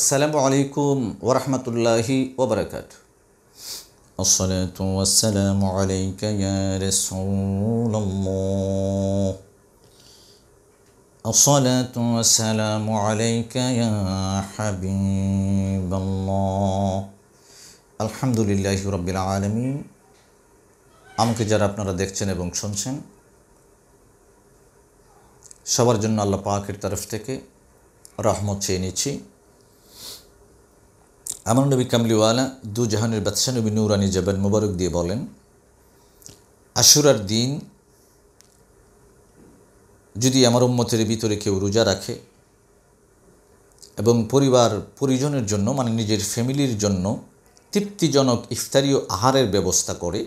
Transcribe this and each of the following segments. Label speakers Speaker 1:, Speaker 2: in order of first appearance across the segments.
Speaker 1: আসসালামু আলাইকুম ওরহমতুল্লাহি ওবরাকাত الصلاة والسلام عليك يا رسول الله الصلاة والسلام عليك يا حبيب الله الحمد لله رب العالمين আমাকে যারা আপনারা দেখছেন এবং শুনছেন সবার জন্য আল্লাহ পাকের তরফ থেকে রহমত চেয়ে নিচ্ছি আমার নবী কামলিওয়ালা দু জাহানের বাদশাহ নবী নৌরানি জবাল মুবারক দিয়ে বলেন আশুরার দিন যদি আমার উম্মতের ভিতরে কেউ রোজা রাখে এবং পরিবার পরিজনের জন্য মানে নিজের ফ্যামিলির জন্য তৃপ্তিজনক ইফতারীয় আহারের ব্যবস্থা করে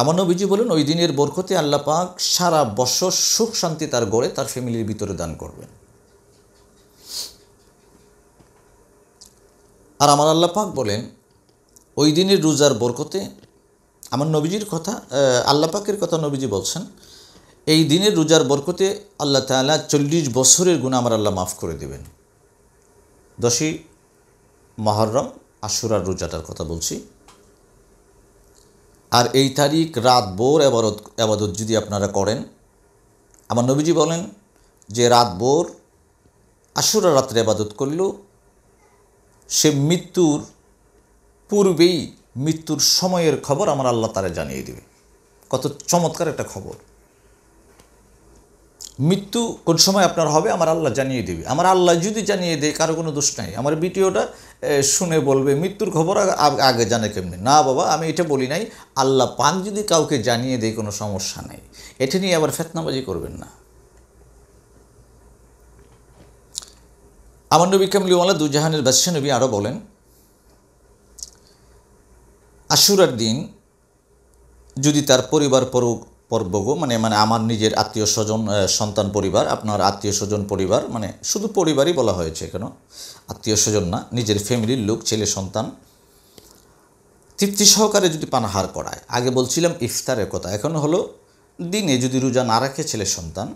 Speaker 1: আমার নবীজি বলেন ওই দিনের বরকতে আল্লাপাক সারা বছর সুখ শান্তি তার গড়ে তার ফ্যামিলির ভিতরে দান করবেন আর আমার আল্লাহ পাক বলেন ওই দিনের রোজার বরকতে আমার নবীজির কথা আল্লাহ পাকের কথা নবীজি বলছেন এই দিনের রোজার বরকতে আল্লাহ তালা চল্লিশ বছরের গুণা আমার আল্লাহ মাফ করে দেবেন দশই মহরম আশুরার রোজাটার কথা বলছি আর এই তারিখ রাত বোর এবারত আবাদত যদি আপনারা করেন আমার নবীজি বলেন যে রাত বোর আশুরা রাত্রে আবাদত করলেও সে মৃত্যুর পূর্বেই মৃত্যুর সময়ের খবর আমার আল্লাহ তারা জানিয়ে দেবে কত চমৎকার একটা খবর মৃত্যু কোন সময় আপনার হবে আমার আল্লাহ জানিয়ে দেবে আমার আল্লাহ যদি জানিয়ে দেয় কারো কোনো দোষ নাই আমার ভিডিওটা শুনে বলবে মৃত্যুর খবর আগে জানে কেমনি না বাবা আমি এটা বলি নাই আল্লাহ পান যদি কাউকে জানিয়ে দেয় কোনো সমস্যা নাই এটা নিয়ে আবার ফেতনাবাজি করবেন না আমার নবী কামলিওয়ালা দুজাহানের বাদশা নবী আরও বলেন আশুরার দিন যদি তার পরিবার পর পর্ব মানে মানে আমার নিজের আত্মীয় স্বজন সন্তান পরিবার আপনার আত্মীয় স্বজন পরিবার মানে শুধু পরিবারই বলা হয়েছে কেন আত্মীয় স্বজন না নিজের ফ্যামিলির লোক ছেলে সন্তান তৃপ্তি সহকারে যদি পানাহার করায় আগে বলছিলাম ইফতারের কথা এখন হলো দিনে যদি রোজা না রাখে ছেলে সন্তান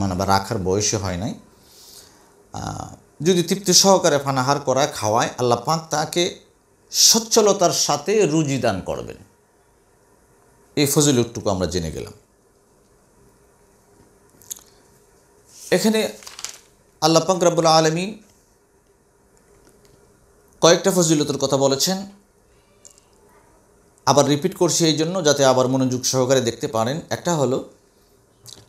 Speaker 1: মানে বা রাখার বয়সে হয় নাই যদি তৃপ্তি সহকারে ফানাহার করায় খাওয়ায় আল্লাহ পাক তাকে সচ্ছলতার সাথে রুজি দান করবেন এই ফজিলতটুকু আমরা জেনে গেলাম এখানে আল্লাহ পাক রাবুল আলমী কয়েকটা ফজিলতের কথা বলেছেন আবার রিপিট করছি এই জন্য যাতে আবার মনোযোগ সহকারে দেখতে পারেন একটা হলো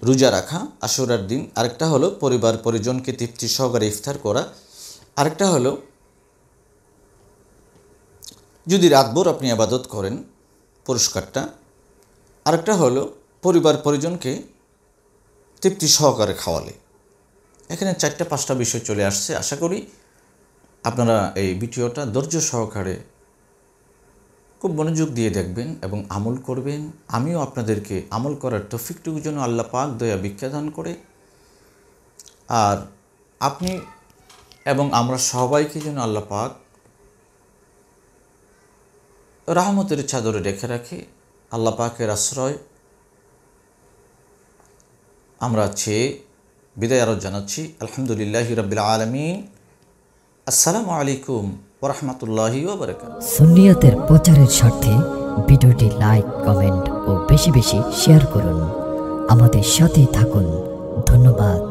Speaker 1: রোজা রাখা আশুরার দিন আরেকটা হলো পরিবার পরিজনকে তৃপ্তি সহকারে ইফতার করা আরেকটা হলো যদি রাতভর আপনি আবাদত করেন পুরস্কারটা আরেকটা হলো পরিবার পরিজনকে তৃপ্তি সহকারে খাওয়ালে এখানে চারটা পাঁচটা বিষয় চলে আসছে আশা করি আপনারা এই ভিডিওটা ধৈর্য সহকারে খুব মনোযোগ দিয়ে দেখবেন এবং আমল করবেন আমিও আপনাদেরকে আমল করার তফিকটুকু যেন আল্লাহ পাক দয়া দান করে আর আপনি এবং আমরা সবাইকে যেন আল্লাহ পাক রাহমতের চাদরে রেখে রাখে আল্লাহ পাকের আশ্রয় আমরা চেয়ে বিদায় আরো জানাচ্ছি আলহামদুলিল্লাহ রবিল আলমিন আসসালামু আলাইকুম ওরহমতুল্লাহি সুনিয়তের প্রচারের স্বার্থে ভিডিওটি লাইক কমেন্ট ও বেশি বেশি শেয়ার করুন আমাদের সাথেই থাকুন ধন্যবাদ